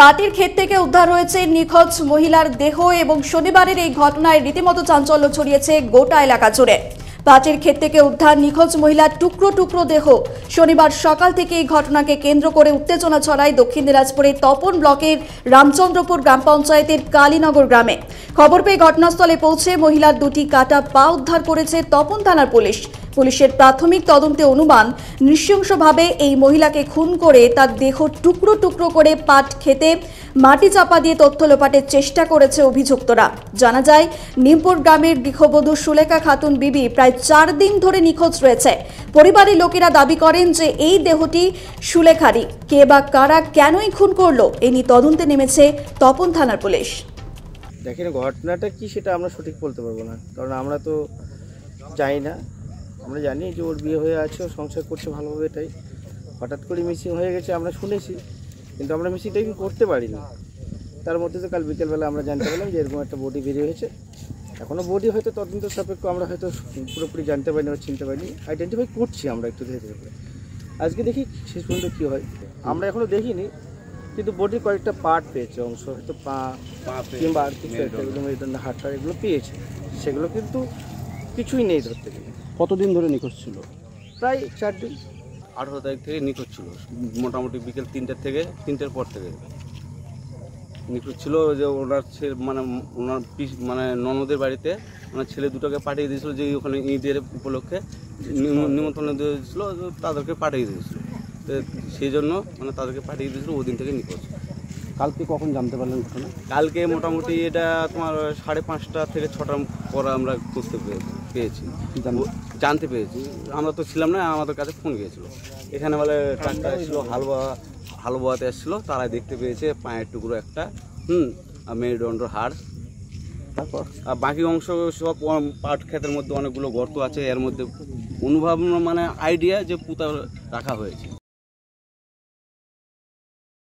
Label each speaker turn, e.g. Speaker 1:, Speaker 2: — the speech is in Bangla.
Speaker 1: পাটির ক্ষেত থেকে উদ্ধার হয়েছে নিখোঁজ মহিলার দেহ এবং শনিবারের এই ঘটনায় রীতিমতো চাঞ্চল্য ছড়িয়েছে গোটা এলাকা জুড়ে পাটির ক্ষেত থেকে উদ্ধার নিখোঁজ মহিলার টুকরো টুকরো দেহ শনিবার সকাল থেকে এই ঘটনাকে কেন্দ্র করে উত্তেজনা ছড়ায় দক্ষিণ দিনাজপুরের তপন ব্লকের রামচন্দ্রপুর গ্রাম পঞ্চায়েতের কালীনগর গ্রামে খবর পেয়ে ঘটনাস্থলে পৌঁছে মহিলার দুটি কাটা পা উদ্ধার করেছে তপন থানার পুলিশ পুলিশের প্রাথমিক তদন্তে অনুমান নৃশংসভাবে এই মহিলাকে খুন করে তার দেহ টুকরো টুকরো করে পাট খেতে মাটি চাপা দিয়ে তথ্য লোপাটের চেষ্টা করেছে অভিযুক্তরা জানা যায় নিমপুর গ্রামের গৃহবধূ সুলেখা খাতুন বিবি প্রায় চার দিন ধরে নিখোঁজ রয়েছে পরিবারের লোকেরা দাবি করেন যে এই দেহটি সুলেখারই কে বা কারা কেনই খুন করলো এ নিয়ে তদন্তে নেমেছে তপন থানার পুলিশ
Speaker 2: দেখেন ঘটনাটা কি সেটা আমরা সঠিক বলতে পারবো না কারণ আমরা তো চাই না আমরা জানি যে ওর বিয়ে হয়ে আছে ওর সংসার করছে ভালোভাবে এটাই হঠাৎ করে মিসিং হয়ে গেছে আমরা শুনেছি কিন্তু আমরা মিসিংটা কি করতে পারিনি তার মধ্যে তো কাল বিকেলবেলা আমরা জানতে পারলাম যে এরকম একটা বডি বেরিয়ে হয়েছে এখনও বডি হয়তো তদন্ত সাপেক্ষ আমরা হয়তো পুরোপুরি জানতে পারিনি চিনতে পারিনি আইডেন্টিফাই করছি আমরা একটু ধীরে ধীরে আজকে দেখি শেষ পর্যন্ত কী হয় আমরা এখনও দেখিনি কিন্তু বডির কয়েকটা পার্ট পেয়েছে অংশ হয়তো পা কিংবা আর কিছু আর্থিক হাটটা এগুলো পেয়েছে সেগুলো কিন্তু কিছুই নেই ধরতে গেলে কতদিন ধরে নিখোঁজ ছিল প্রায় চার দিন
Speaker 3: আঠেরো তারিখ থেকে নিখোঁজ ছিল মোটামুটি বিকেল তিনটের থেকে তিনটের পর থেকে নিখোঁজ ছিল যে ওনার ছেলে মানে ওনার পিস মানে ননদের বাড়িতে ওনার ছেলে দুটোকে পাঠিয়ে দিয়েছিল যে ওখানে ঈদের উপলক্ষে নিমন্ত্রণ দিয়েছিল তাদেরকে পাঠিয়ে দিয়েছিল তো সেই জন্য মানে তাদেরকে পাঠিয়ে দিয়েছিল ওদিন থেকে নিখোঁজ কালকে কখন জানতে পারলেন কালকে মোটামুটি এটা তোমার সাড়ে পাঁচটা থেকে ছটার পর আমরা খুঁজতে পেরেছি পেয়েছি জানতে পেরেছি আমরা তো ছিলাম না আমাদের কাছে ফোন গিয়েছিলো এখানে বলে ট্রাক্টর এসেছিলো হালুয়া হালুয়াতে এসেছিলো তারা দেখতে পেয়েছে পায়ের টুকরো একটা হুম আর মেরুদণ্ড হাড় তারপর আর বাকি অংশ সব পাট ক্ষেতের মধ্যে অনেকগুলো গর্ত আছে এর মধ্যে অনুভব মানে আইডিয়া যে পুঁতা রাখা হয়েছে